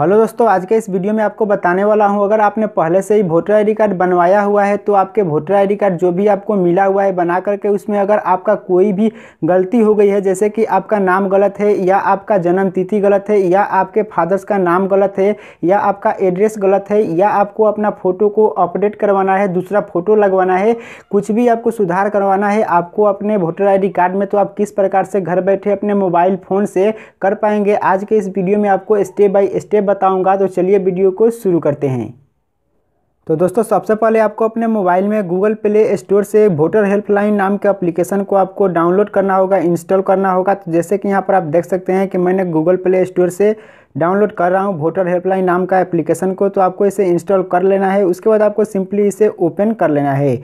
hello दोस्तों आज के इस वीडियो में आपको बताने वाला हूं अगर आपने पहले से ही वोटर आईडी कार्ड बनवाया हुआ है तो आपके वोटर आईडी कार्ड जो भी आपको मिला हुआ है बना करके उसमें अगर आपका कोई भी गलती हो गई है जैसे कि आपका नाम गलत है या आपका जन्म तिथि गलत है या आपके फादर्स का नाम गलत है या आपका एड्रेस गलत है या आपको अपना फ़ोटो को अपडेट करवाना है दूसरा फ़ोटो लगवाना है कुछ भी आपको सुधार करवाना है आपको अपने वोटर आई कार्ड में तो आप किस प्रकार से घर बैठे अपने मोबाइल फ़ोन से कर पाएंगे आज के इस वीडियो में आपको स्टेप बाई स्टेप बताऊंगा तो चलिए वीडियो को शुरू करते हैं तो दोस्तों सबसे पहले आपको अपने मोबाइल में गूगल प्ले स्टोर से वोटर हेल्पलाइन नाम के एप्लीकेशन को आपको डाउनलोड करना होगा इंस्टॉल करना होगा तो जैसे कि यहाँ पर आप देख सकते हैं कि मैंने गूगल प्ले स्टोर से डाउनलोड कर रहा हूँ वोटर हेल्पलाइन नाम का एप्लीकेशन को तो आपको इसे इंस्टॉल कर लेना है उसके बाद आपको सिंपली इसे ओपन कर लेना है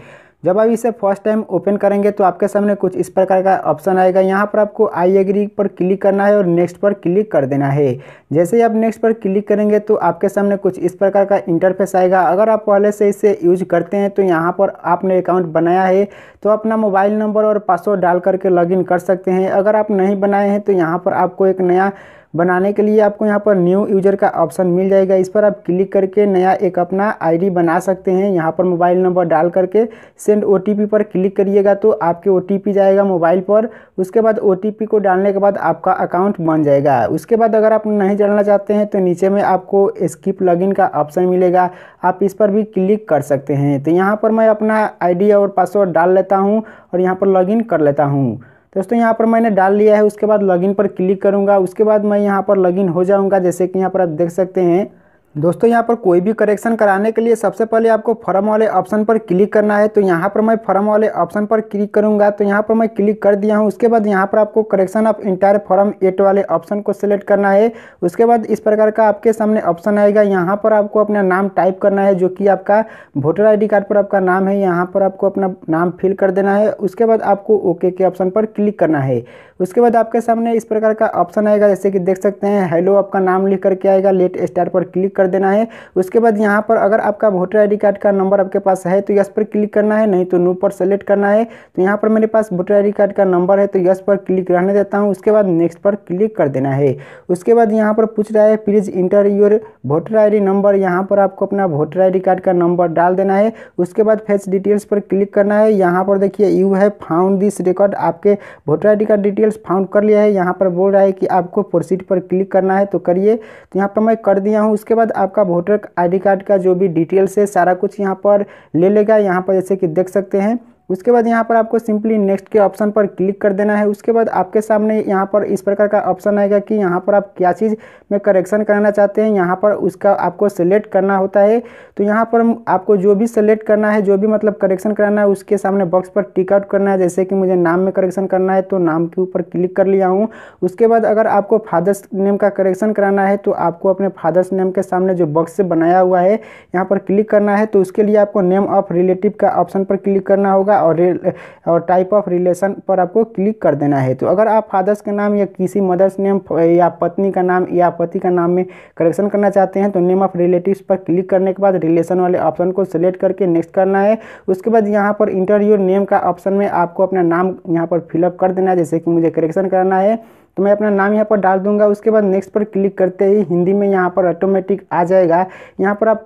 जब आप इसे फर्स्ट टाइम ओपन करेंगे तो आपके सामने कुछ इस प्रकार का ऑप्शन आएगा यहाँ पर आपको आई एग्री पर क्लिक करना है और नेक्स्ट पर क्लिक कर देना है जैसे ही आप नेक्स्ट पर क्लिक करेंगे तो आपके सामने कुछ इस प्रकार का इंटरफेस आएगा अगर आप पहले से इसे यूज करते हैं तो यहाँ पर आपने अकाउंट बनाया है तो अपना मोबाइल नंबर और पासवर्ड डाल करके इन कर सकते हैं अगर आप नहीं बनाए हैं तो यहाँ पर आपको एक नया बनाने के लिए आपको यहाँ पर न्यू यूजर का ऑप्शन मिल जाएगा इस पर आप क्लिक करके नया एक अपना आईडी बना सकते हैं यहाँ पर मोबाइल नंबर डाल करके सेंड ओटीपी पर क्लिक करिएगा तो आपके ओटीपी जाएगा मोबाइल पर उसके बाद ओटीपी को डालने के बाद आपका अकाउंट बन जाएगा उसके बाद अगर आप नहीं जानना चाहते हैं तो नीचे में आपको स्किप लॉगिन का ऑप्शन मिलेगा आप इस पर भी क्लिक कर सकते हैं तो यहाँ पर मैं अपना डी और पासवर्ड डाल लेता हूँ और यहाँ पर इन कर लेता हूँ दोस्तों यहाँ पर मैंने डाल लिया है उसके बाद लॉगिन पर क्लिक करूँगा उसके बाद मैं यहाँ पर लॉगिन हो जाऊँगा जैसे कि यहाँ पर आप देख सकते हैं दोस्तों यहाँ पर कोई भी करेक्शन कराने के लिए सबसे पहले आपको फॉर्म वाले ऑप्शन पर क्लिक करना है तो यहाँ पर मैं फॉर्म वाले ऑप्शन पर क्लिक करूँगा तो यहाँ पर मैं क्लिक कर दिया हूँ उसके बाद यहाँ पर आपको correction of entire form eight वाले ऑप्शन को सिलेक्ट करना है उसके बाद इस प्रकार का आपके सामने ऑप्शन आएगा यहाँ पर आपको अपना नाम टाइप करना है जो कि आपका वोटर आई कार्ड पर आपका नाम है यहाँ पर आपको अपना नाम फिल कर देना है उसके बाद आपको ओके के ऑप्शन पर क्लिक करना है उसके बाद आपके सामने इस प्रकार का ऑप्शन आएगा जैसे कि देख सकते हैं हेलो आपका नाम लिख करके आएगा लेट स्टार पर क्लिक कर कर देना है उसके बाद यहाँ पर अगर आपका वोटर आई कार्ड का नंबर आपके पास है तो यस पर क्लिक करना है नहीं तो नो पर सेलेक्ट करना है तो यहाँ पर मेरे पास वोटर आई कार्ड का नंबर है तो यस पर क्लिक रहने देता हूँ उसके बाद नेक्स्ट पर क्लिक कर देना है उसके बाद यहाँ पर पूछ रहा है please enter your voter I number यहाँ पर आपको अपना वोटर आई कार्ड का नंबर डाल देना है उसके बाद फेस डिटेल्स पर क्लिक करना है यहाँ पर देखिए you have found this record आपके voter I card details found कर लिया है यहाँ पर बोल रहा है कि आपको प्रोसीड पर क्लिक करना है तो करिए तो यहाँ पर मैं कर दिया हूँ उसके बाद आपका वोटर आईडी कार्ड का जो भी डिटेल्स है सारा कुछ यहाँ पर ले लेगा यहाँ पर जैसे कि देख सकते हैं उसके बाद यहाँ पर आपको सिंपली नेक्स्ट के ऑप्शन पर क्लिक कर देना है उसके बाद आपके सामने यहाँ पर इस प्रकार का ऑप्शन आएगा कि यहाँ पर आप क्या चीज़ में करेक्शन करना चाहते हैं यहाँ पर उसका आपको सेलेक्ट करना होता है तो यहाँ पर आपको जो भी सेलेक्ट करना है जो भी मतलब करेक्शन कराना है उसके सामने बॉक्स पर टिकआउट करना है जैसे कि मुझे नाम में करेक्शन करना है तो नाम के ऊपर क्लिक कर लिया हूँ उसके बाद अगर आपको फादर्स नेम का करेक्शन कराना है तो आपको अपने फादर्स नेम के सामने जो बॉक्स से बनाया हुआ है यहाँ पर क्लिक करना है तो उसके लिए आपको नेम ऑफ रिलेटिव का ऑप्शन पर क्लिक करना होगा होगा और और टाइप ऑफ रिलेशन पर आपको क्लिक कर देना है तो अगर आप फादर्स का नाम या किसी मदर्स नेम या पत्नी का नाम या पति का नाम में करेक्शन करना चाहते हैं तो नेम ऑफ रिलेटिव पर क्लिक करने के बाद रिलेशन वाले ऑप्शन को सिलेक्ट करके नेक्स्ट करना है उसके बाद यहाँ पर इंटरव्यू नेम का ऑप्शन में आपको अपना नाम यहाँ पर फिलअप कर देना है जैसे कि मुझे करेक्शन करना है तो मैं अपना नाम यहाँ पर डाल दूंगा उसके बाद नेक्स्ट पर क्लिक करते ही हिंदी में यहाँ पर ऑटोमेटिक आ जाएगा यहाँ पर आप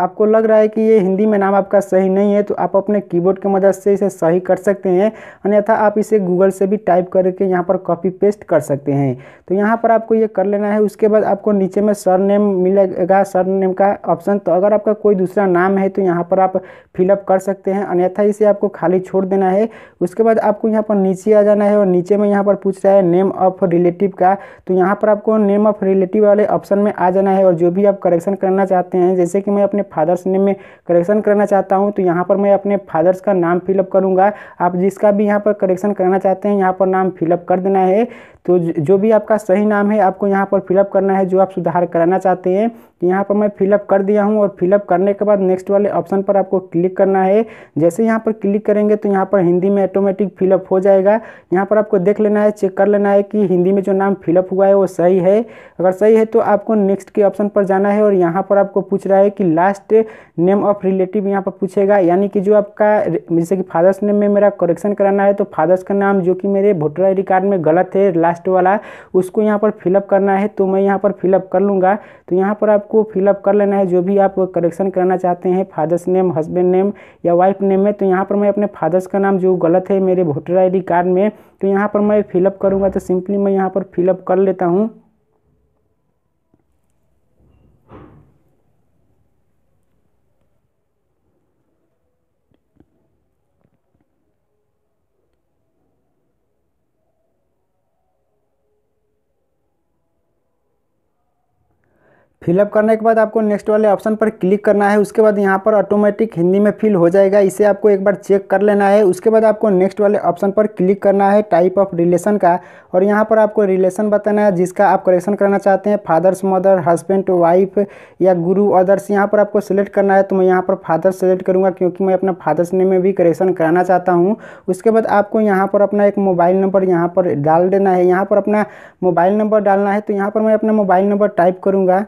आपको लग रहा है कि ये हिंदी में नाम आपका सही नहीं है तो आप अपने कीबोर्ड की मदद से इसे सही कर सकते हैं अन्यथा आप इसे गूगल से भी टाइप करके यहाँ पर कॉपी पेस्ट कर सकते हैं तो यहाँ पर आपको ये कर लेना है उसके बाद आपको नीचे में सर नेम मिलेगा सर नेम का ऑप्शन तो अगर आपका कोई दूसरा नाम है तो यहाँ पर आप फिलअप कर सकते हैं अन्यथा इसे आपको खाली छोड़ देना है उसके बाद आपको यहाँ पर नीचे आ जाना है और नीचे में यहाँ पर पूछ रहा है नेम ऑफ रिलेटिव का तो यहाँ पर आपको नेम ऑफ रिलेटिव वाले ऑप्शन में आ जाना है और जो भी आप करेक्शन करना चाहते हैं जैसे कि मैं अपने फादर्स नेम में करेक्शन करना चाहता हूँ तो यहाँ पर मैं अपने फादर्स का नाम फिलअप करूँगा आप जिसका भी यहाँ पर करेक्शन कराना चाहते हैं यहाँ पर नाम फिलअप कर देना है तो जो भी आपका सही नाम है आपको यहाँ पर फिलअप करना है जो आप सुधार कराना चाहते हैं तो यहाँ पर मैं फिलअप कर दिया हूँ और फिलअप करने के बाद नेक्स्ट वाले ऑप्शन पर आपको क्लिक करना है जैसे यहाँ पर क्लिक करेंगे तो यहाँ पर हिंदी में ऑटोमेटिक फिलअप हो जाएगा यहाँ पर आपको देख लेना है चेक कर लेना है कि हिंदी में जो नाम फिलअप हुआ है वो सही है अगर सही है तो आपको नेक्स्ट के ऑप्शन पर जाना है और यहाँ पर आपको पूछ रहा है कि लास्ट नेम ऑफ रिलेटिव यहाँ पर पूछेगा यानी कि जो आपका जैसे कि फादर्स नेम में मेरा करेक्शन कराना है तो फादर्स का नाम जो कि मेरे वोटर आई कार्ड में गलत है लास्ट वाला उसको यहाँ पर फिलअप करना है तो मैं यहाँ पर फिलअप कर लूँगा तो यहाँ पर आपको फिलअप कर लेना है जो भी आप करेक्शन करना चाहते हैं फादर्स नेम हस्बैंड नेम या वाइफ नेम में तो यहाँ पर मैं अपने फादर्स का नाम जो गलत है मेरे वोटर आई कार्ड में तो यहाँ पर मैं फिलअप करूँगा तो सिंपली मैं यहाँ पर फिलअप कर लेता हूँ फिलअप करने के बाद आपको नेक्स्ट वाले ऑप्शन पर क्लिक करना है उसके बाद यहाँ पर ऑटोमेटिक हिंदी में फिल हो जाएगा इसे आपको एक बार चेक कर लेना है उसके बाद आपको नेक्स्ट वाले ऑप्शन पर क्लिक करना है टाइप ऑफ रिलेशन का और यहाँ पर आपको रिलेशन बताना है जिसका आप करेक्शन करना चाहते हैं फादर्स मदर हस्बैंड वाइफ या गुरु अदर्स यहाँ पर आपको सिलेक्ट करना है तो मैं यहाँ पर फादर सेलेक्ट करूँगा क्योंकि मैं अपना फादर्स नेम में भी करेक्शन कराना चाहता हूँ उसके बाद आपको यहाँ पर अपना एक मोबाइल नंबर यहाँ पर डाल देना है यहाँ पर अपना मोबाइल नंबर डालना है तो यहाँ पर मैं अपना मोबाइल नंबर टाइप करूँगा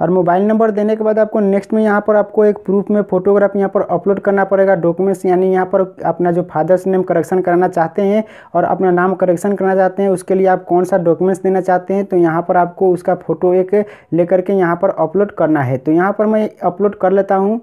और मोबाइल नंबर देने के बाद आपको नेक्स्ट में यहाँ पर आपको एक प्रूफ में फोटोग्राफ यहाँ पर अपलोड करना पड़ेगा डॉक्यूमेंट्स यानी यहाँ पर अपना जो फादर्स नेम करेक्शन कराना चाहते हैं और अपना नाम करेक्शन करना चाहते हैं उसके लिए आप कौन सा डॉक्यूमेंट्स देना चाहते हैं तो यहाँ पर आपको उसका फ़ोटो एक लेकर के यहाँ पर अपलोड करना है तो यहाँ पर मैं अपलोड कर लेता हूँ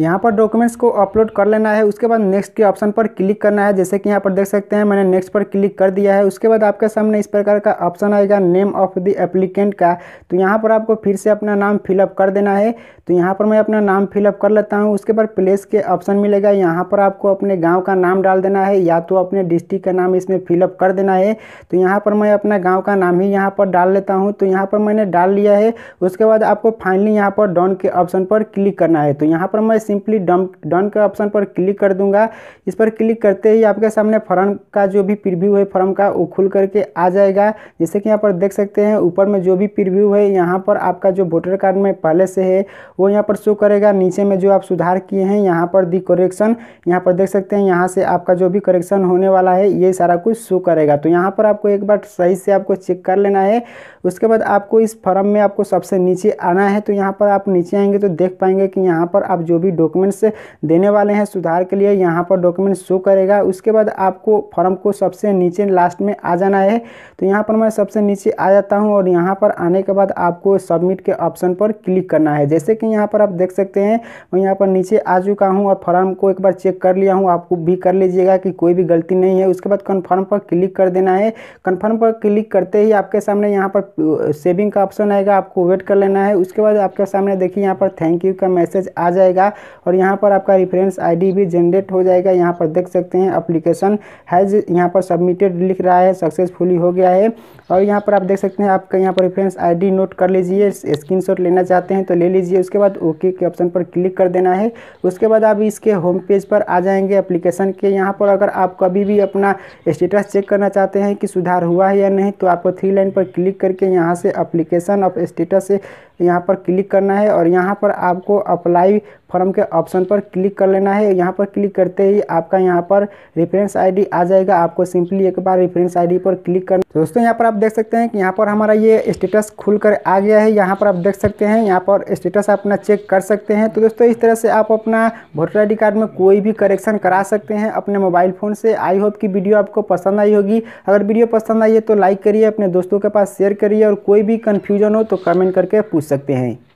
यहाँ पर डॉक्यूमेंट्स को अपलोड कर लेना है उसके बाद नेक्स्ट के ऑप्शन पर क्लिक करना है जैसे कि यहाँ पर देख सकते हैं मैंने नेक्स्ट पर क्लिक कर दिया है उसके बाद आपके सामने इस प्रकार का ऑप्शन आएगा नेम ऑफ द एप्लीकेंट का तो यहाँ पर आपको फिर से अपना नाम फिलअप कर देना है तो यहाँ पर मैं अपना नाम फिलअप कर लेता हूँ उसके बाद प्लेस के ऑप्शन मिलेगा यहाँ पर आपको अपने गाँव का नाम डाल देना है या तो अपने डिस्ट्रिक्ट का नाम इसमें फिलअप कर देना है तो यहाँ पर मैं अपना गाँव का नाम ही यहाँ पर डाल लेता हूँ तो यहाँ पर मैंने डाल लिया है उसके बाद आपको फाइनली यहाँ पर डॉन के ऑप्शन पर क्लिक करना है तो यहाँ पर मैं सिंपली डम डन के ऑप्शन पर क्लिक कर दूंगा इस पर क्लिक करते ही आपके सामने फॉर्म का जो भी प्रिव्यू है फॉर्म का वो खुल करके आ जाएगा जैसे कि यहाँ पर देख सकते हैं ऊपर में जो भी प्रिव्यू है यहाँ पर आपका जो वोटर कार्ड में पहले से है वो यहाँ पर शो करेगा नीचे में जो आप सुधार किए हैं यहाँ पर दी करेक्शन यहाँ पर देख सकते हैं यहाँ से आपका जो भी करेक्शन होने वाला है ये सारा कुछ शो करेगा तो यहाँ पर आपको एक बार सही से आपको चेक कर लेना है उसके बाद आपको इस फॉर्म में आपको सबसे नीचे आना है तो यहाँ पर आप नीचे आएंगे तो देख पाएंगे कि यहाँ पर आप जो भी डॉक्यूमेंट्स देने वाले हैं सुधार के लिए यहाँ पर डॉक्यूमेंट शो करेगा उसके बाद आपको फॉर्म को सबसे नीचे लास्ट में आ जाना है तो यहाँ पर मैं सबसे नीचे आ जाता हूँ और यहाँ पर आने के बाद आपको सबमिट के ऑप्शन पर क्लिक करना है जैसे कि यहाँ पर आप देख सकते हैं मैं यहाँ पर नीचे आ चुका हूँ और फॉर्म को एक बार चेक कर लिया हूँ आपको भी कर लीजिएगा कि कोई भी गलती नहीं है उसके बाद कन्फर्म पर क्लिक कर देना है कन्फर्म पर क्लिक करते ही आपके सामने यहाँ पर सेविंग का ऑप्शन आएगा आपको वेट कर लेना है उसके बाद आपके सामने देखिए यहाँ पर थैंक यू का मैसेज आ जाएगा और यहाँ पर आपका रेफरेंस आईडी भी जनरेट हो जाएगा यहाँ पर देख सकते हैं अप्लीकेशन हैज़ यहाँ पर सबमिटेड लिख रहा है सक्सेसफुली हो गया है और यहाँ पर आप देख सकते हैं आपका यहाँ पर रेफरेंस आई नोट कर लीजिए स्क्रीन लेना चाहते हैं तो ले लीजिए उसके बाद ओके के ऑप्शन पर क्लिक कर देना है उसके बाद आप इसके होम पेज पर आ जाएंगे अप्लीकेशन के यहाँ पर अगर आप कभी भी अपना स्टेटस चेक करना चाहते हैं कि सुधार हुआ है या नहीं तो आपको थ्री लाइन पर क्लिक करके यहाँ से अप्लीकेशन ऑफ स्टेटस यहाँ पर क्लिक करना है और यहाँ पर आपको अप्लाई फॉर्म कॉलम के ऑप्शन पर क्लिक कर लेना है यहाँ पर क्लिक करते ही आपका यहाँ पर रेफरेंस आईडी आ जाएगा आपको सिंपली एक बार रेफरेंस आईडी पर क्लिक करना तो दोस्तों यहाँ पर आप देख सकते हैं कि यहाँ पर हमारा ये स्टेटस खुल कर आ गया है यहाँ पर आप देख सकते हैं यहाँ पर स्टेटस अपना चेक कर सकते हैं तो दोस्तों इस तरह से आप अपना वोटर आई कार्ड में कोई भी करेक्शन करा सकते हैं अपने मोबाइल फ़ोन से आई होप की वीडियो आपको पसंद आई होगी अगर वीडियो पसंद आई है तो लाइक करिए अपने दोस्तों के पास शेयर करिए और कोई भी कन्फ्यूजन हो तो कमेंट करके पूछ सकते हैं